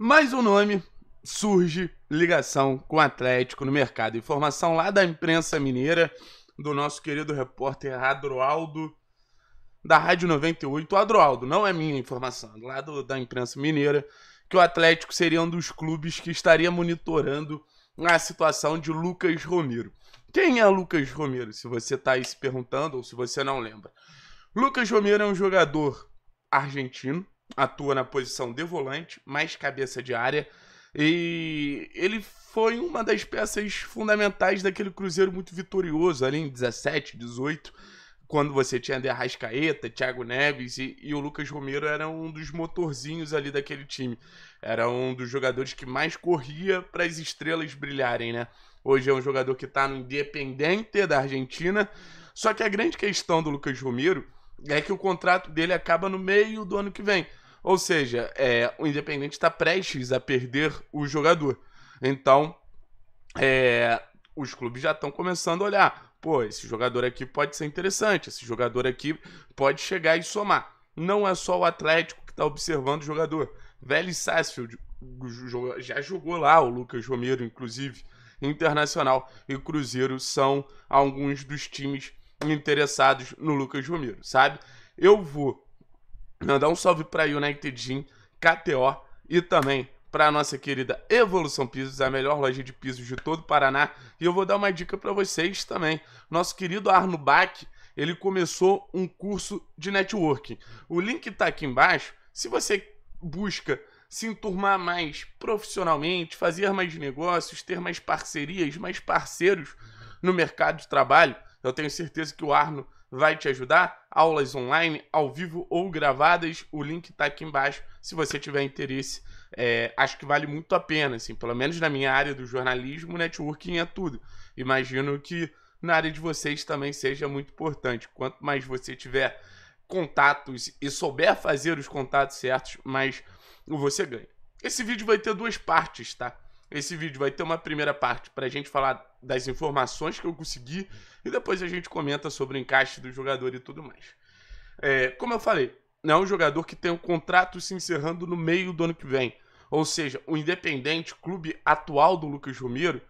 Mais um nome surge ligação com o Atlético no mercado. Informação lá da imprensa mineira, do nosso querido repórter Adroaldo, da Rádio 98. Adroaldo, não é minha informação, é lá do, da imprensa mineira, que o Atlético seria um dos clubes que estaria monitorando a situação de Lucas Romero. Quem é Lucas Romero, se você está aí se perguntando ou se você não lembra? Lucas Romero é um jogador argentino, atua na posição de volante, mais cabeça de área. E ele foi uma das peças fundamentais daquele Cruzeiro muito vitorioso ali em 17, 18, quando você tinha De Arrascaeta, Thiago Neves e, e o Lucas Romero era um dos motorzinhos ali daquele time. Era um dos jogadores que mais corria para as estrelas brilharem, né? Hoje é um jogador que está no Independente da Argentina. Só que a grande questão do Lucas Romero é que o contrato dele acaba no meio do ano que vem. Ou seja, é, o Independente está prestes a perder o jogador. Então, é, os clubes já estão começando a olhar. Pô, esse jogador aqui pode ser interessante, esse jogador aqui pode chegar e somar. Não é só o Atlético que está observando o jogador. Vélez Sassfield já jogou lá, o Lucas Romero, inclusive. Internacional e Cruzeiro são alguns dos times interessados no Lucas Romero, sabe? Eu vou Mandar um salve para United Gym, KTO e também para nossa querida Evolução Pisos, a melhor loja de pisos de todo o Paraná. E eu vou dar uma dica para vocês também. Nosso querido Arno Bach, ele começou um curso de networking. O link está aqui embaixo. Se você busca se enturmar mais profissionalmente, fazer mais negócios, ter mais parcerias, mais parceiros no mercado de trabalho, eu tenho certeza que o Arno vai te ajudar. Aulas online, ao vivo ou gravadas, o link está aqui embaixo. Se você tiver interesse, é, acho que vale muito a pena, assim, pelo menos na minha área do jornalismo, networking é tudo. Imagino que na área de vocês também seja muito importante. Quanto mais você tiver contatos e souber fazer os contatos certos, mais você ganha. Esse vídeo vai ter duas partes, tá? Esse vídeo vai ter uma primeira parte para a gente falar das informações que eu consegui e depois a gente comenta sobre o encaixe do jogador e tudo mais. É, como eu falei, é um jogador que tem um contrato se encerrando no meio do ano que vem. Ou seja, o Independente, clube atual do Lucas Romero,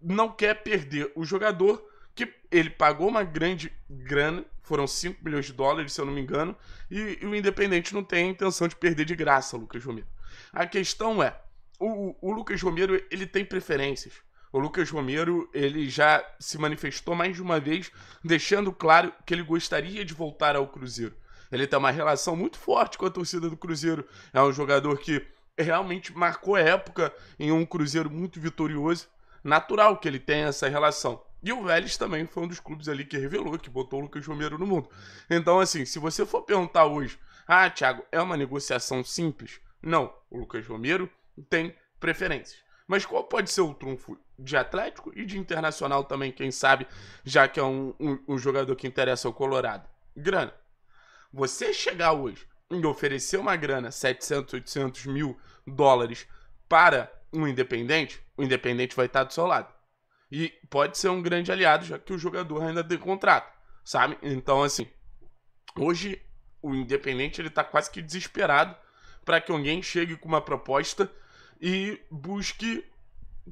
não quer perder o jogador que ele pagou uma grande grana, foram 5 milhões de dólares, se eu não me engano, e, e o Independente não tem a intenção de perder de graça o Lucas Romero. A questão é, o, o Lucas Romero, ele tem preferências. O Lucas Romero, ele já se manifestou mais de uma vez, deixando claro que ele gostaria de voltar ao Cruzeiro. Ele tem uma relação muito forte com a torcida do Cruzeiro. É um jogador que realmente marcou época em um Cruzeiro muito vitorioso. Natural que ele tenha essa relação. E o Vélez também foi um dos clubes ali que revelou, que botou o Lucas Romero no mundo. Então, assim, se você for perguntar hoje, ah, Thiago, é uma negociação simples? Não. O Lucas Romero tem preferências, Mas qual pode ser o trunfo de Atlético e de Internacional também, quem sabe, já que é um, um, um jogador que interessa ao Colorado? Grana. Você chegar hoje e oferecer uma grana, 700, 800 mil dólares, para um independente, o independente vai estar do seu lado. E pode ser um grande aliado, já que o jogador ainda tem contrato, sabe? Então, assim, hoje o independente ele tá quase que desesperado para que alguém chegue com uma proposta e busque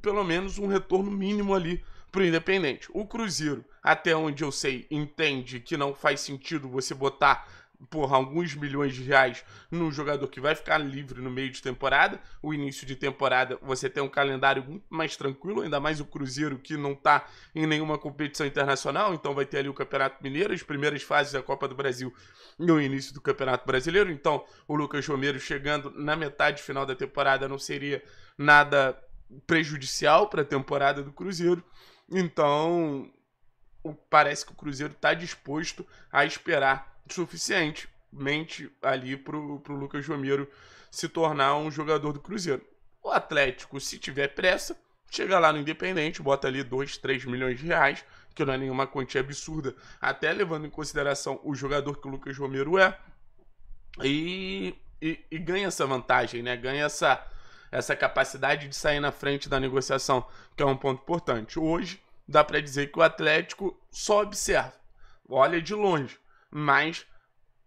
pelo menos um retorno mínimo ali para o Independente. O Cruzeiro, até onde eu sei, entende que não faz sentido você botar porra, alguns milhões de reais num jogador que vai ficar livre no meio de temporada. O início de temporada você tem um calendário muito mais tranquilo, ainda mais o Cruzeiro que não está em nenhuma competição internacional, então vai ter ali o Campeonato Mineiro, as primeiras fases da Copa do Brasil no início do Campeonato Brasileiro. Então, o Lucas Romero chegando na metade final da temporada não seria nada prejudicial para a temporada do Cruzeiro. Então, parece que o Cruzeiro está disposto a esperar suficientemente ali pro, pro Lucas Romero se tornar um jogador do Cruzeiro. O Atlético, se tiver pressa, chega lá no Independente, bota ali 2, 3 milhões de reais, que não é nenhuma quantia absurda, até levando em consideração o jogador que o Lucas Romero é, e, e, e ganha essa vantagem, né? Ganha essa, essa capacidade de sair na frente da negociação, que é um ponto importante. Hoje, dá para dizer que o Atlético só observa, olha de longe, mas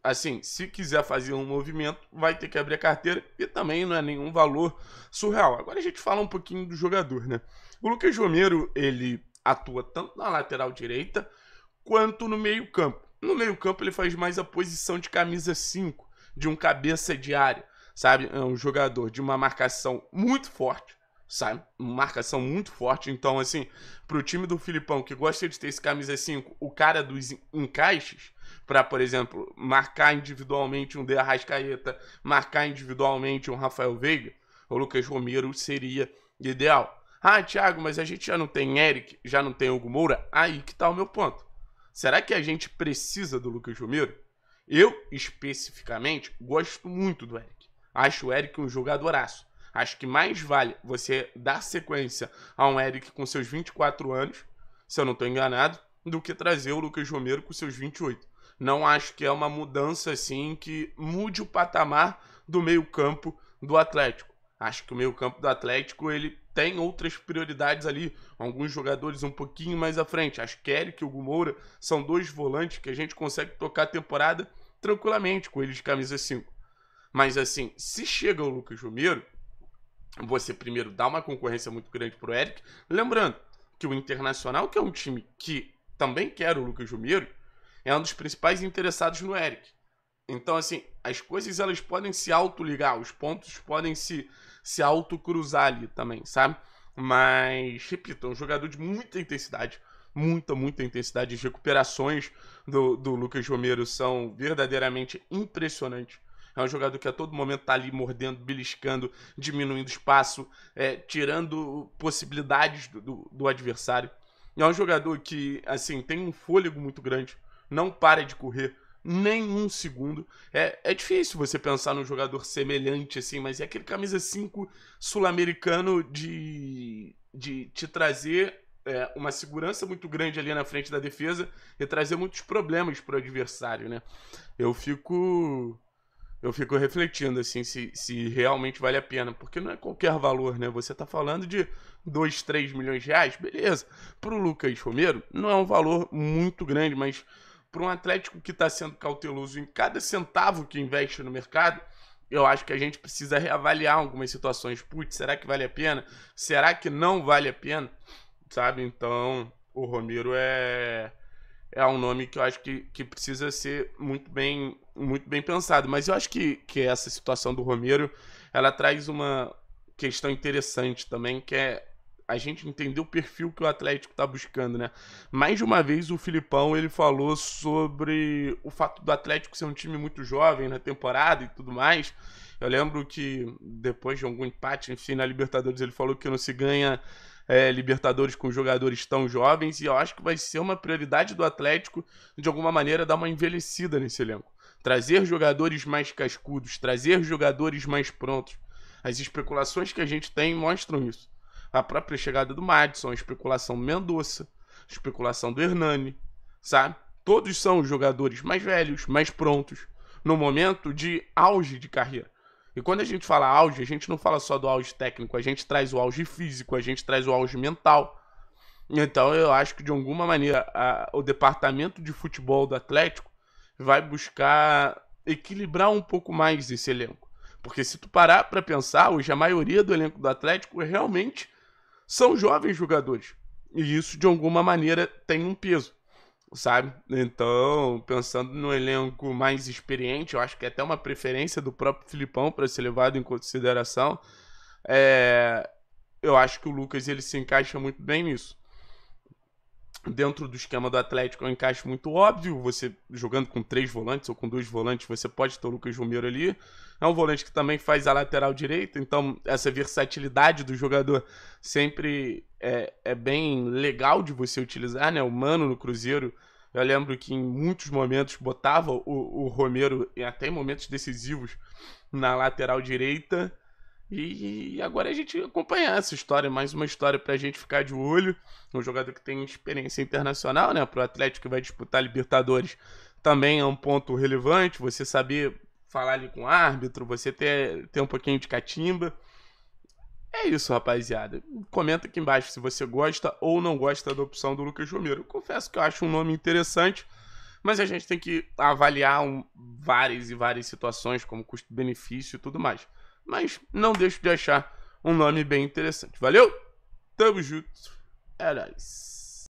assim, se quiser fazer um movimento, vai ter que abrir a carteira e também não é nenhum valor surreal. Agora a gente fala um pouquinho do jogador, né? O Lucas Romero, ele atua tanto na lateral direita quanto no meio-campo. No meio-campo ele faz mais a posição de camisa 5, de um cabeça de área, sabe? É um jogador de uma marcação muito forte, sabe? Marcação muito forte. Então, assim, pro time do Filipão que gosta de ter esse camisa 5, o cara dos encaixes, para, por exemplo, marcar individualmente um De Arrascaeta, marcar individualmente um Rafael Veiga, o Lucas Romero seria ideal. Ah, Thiago, mas a gente já não tem Eric, já não tem Hugo Moura? Aí que tá o meu ponto. Será que a gente precisa do Lucas Romero? Eu, especificamente, gosto muito do Eric. Acho o Eric um jogadoraço. Acho que mais vale você dar sequência a um Eric com seus 24 anos, se eu não estou enganado, do que trazer o Lucas Romero com seus 28 não acho que é uma mudança assim que mude o patamar do meio-campo do Atlético. Acho que o meio-campo do Atlético ele tem outras prioridades ali, alguns jogadores um pouquinho mais à frente. Acho que Eric e o Moura são dois volantes que a gente consegue tocar a temporada tranquilamente com eles de camisa 5. Mas assim, se chega o Lucas Romero, você primeiro dá uma concorrência muito grande pro Eric, lembrando que o Internacional, que é um time que também quer o Lucas Romero, é um dos principais interessados no Eric. Então, assim, as coisas elas podem se autoligar, os pontos podem se, se autocruzar ali também, sabe? Mas, repito, é um jogador de muita intensidade. Muita, muita intensidade. As recuperações do, do Lucas Romero são verdadeiramente impressionantes. É um jogador que a todo momento tá ali mordendo, beliscando, diminuindo espaço, é, tirando possibilidades do, do, do adversário. É um jogador que, assim, tem um fôlego muito grande não para de correr nem um segundo. É, é difícil você pensar num jogador semelhante assim, mas é aquele camisa 5 sul-americano de, de te trazer é, uma segurança muito grande ali na frente da defesa e trazer muitos problemas para o adversário, né? Eu fico eu fico refletindo assim se, se realmente vale a pena, porque não é qualquer valor, né? Você está falando de 2, 3 milhões de reais, beleza. Para o Lucas Romero, não é um valor muito grande, mas para um Atlético que está sendo cauteloso em cada centavo que investe no mercado, eu acho que a gente precisa reavaliar algumas situações. Putz, será que vale a pena? Será que não vale a pena? Sabe? Então, o Romero é é um nome que eu acho que, que precisa ser muito bem, muito bem pensado. Mas eu acho que, que essa situação do Romero, ela traz uma questão interessante também, que é a gente entender o perfil que o Atlético está buscando, né? Mais de uma vez o Filipão ele falou sobre o fato do Atlético ser um time muito jovem na temporada e tudo mais. Eu lembro que depois de algum empate, enfim, na Libertadores ele falou que não se ganha é, Libertadores com jogadores tão jovens e eu acho que vai ser uma prioridade do Atlético de alguma maneira dar uma envelhecida nesse elenco. Trazer jogadores mais cascudos, trazer jogadores mais prontos. As especulações que a gente tem mostram isso a própria chegada do Madison, a especulação Mendonça, a especulação do Hernani, sabe? Todos são jogadores mais velhos, mais prontos, no momento de auge de carreira. E quando a gente fala auge, a gente não fala só do auge técnico, a gente traz o auge físico, a gente traz o auge mental. Então eu acho que de alguma maneira a, o departamento de futebol do Atlético vai buscar equilibrar um pouco mais esse elenco. Porque se tu parar para pensar, hoje a maioria do elenco do Atlético realmente são jovens jogadores. E isso, de alguma maneira, tem um peso, sabe? Então, pensando no elenco mais experiente, eu acho que é até uma preferência do próprio Filipão para ser levado em consideração. É... Eu acho que o Lucas ele se encaixa muito bem nisso dentro do esquema do Atlético é um encaixe muito óbvio. Você jogando com três volantes ou com dois volantes, você pode ter o Lucas Romero ali. É um volante que também faz a lateral direita, então essa versatilidade do jogador sempre é, é bem legal de você utilizar, né? O Mano no Cruzeiro, eu lembro que em muitos momentos botava o, o Romero, até em momentos decisivos, na lateral direita e, agora a gente acompanhar essa história, mais uma história para a gente ficar de olho. Um jogador que tem experiência internacional, né? Para o Atlético que vai disputar Libertadores também é um ponto relevante. Você saber falar ali com o árbitro, você ter, ter um pouquinho de catimba. É isso, rapaziada. Comenta aqui embaixo se você gosta ou não gosta da opção do Lucas Romero. confesso que eu acho um nome interessante, mas a gente tem que avaliar um, várias e várias situações, como custo-benefício e tudo mais mas não deixo de achar um nome bem interessante. Valeu? Tamo junto. É nóis.